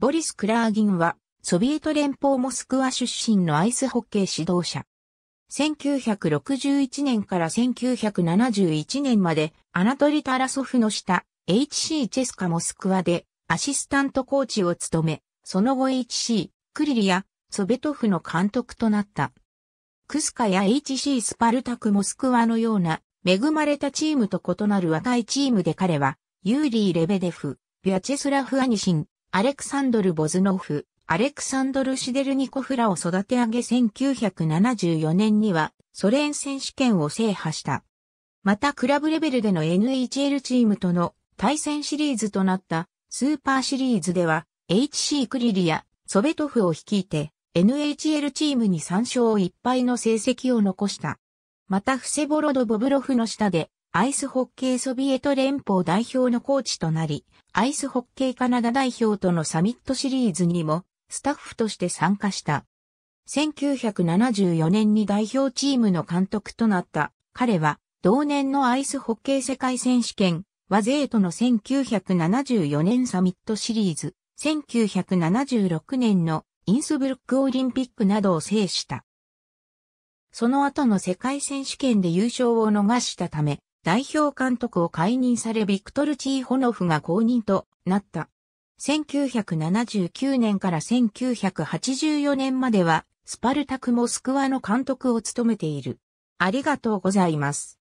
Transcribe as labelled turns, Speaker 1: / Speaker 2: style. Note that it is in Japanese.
Speaker 1: ボリス・クラーギンは、ソビエト連邦モスク
Speaker 2: ワ出身のアイスホッケー指導者。1961年から1971年まで、アナトリ・タラソフの下、HC チェスカモスクワで、アシスタントコーチを務め、その後 HC、クリリア、ソベトフの監督となった。クスカや HC スパルタクモスクワのような、恵まれたチームと異なる若いチームで彼は、ユーリー・レベデフ、ビアチェスラフ・アニシン、アレクサンドル・ボズノフ、アレクサンドル・シデルニコフらを育て上げ1974年にはソ連選手権を制覇した。またクラブレベルでの NHL チームとの対戦シリーズとなったスーパーシリーズでは HC クリリア、ソベトフを率いて NHL チームに3勝1敗の成績を残した。またフセボロド・ボブロフの下でアイスホッケーソビエト連邦代表のコーチとなり、アイスホッケーカナダ代表とのサミットシリーズにもスタッフとして参加した。1974年に代表チームの監督となった彼は同年のアイスホッケー世界選手権和ゼートの1974年サミットシリーズ、1976年のインスブルックオリンピックなどを制した。その後の世界選手権で優勝を逃したため、代表監督を解任されビクトル・チーホノフが後任となった。1979年から1984年まで
Speaker 1: は、スパルタク・モスクワの監督を務めている。ありがとうございます。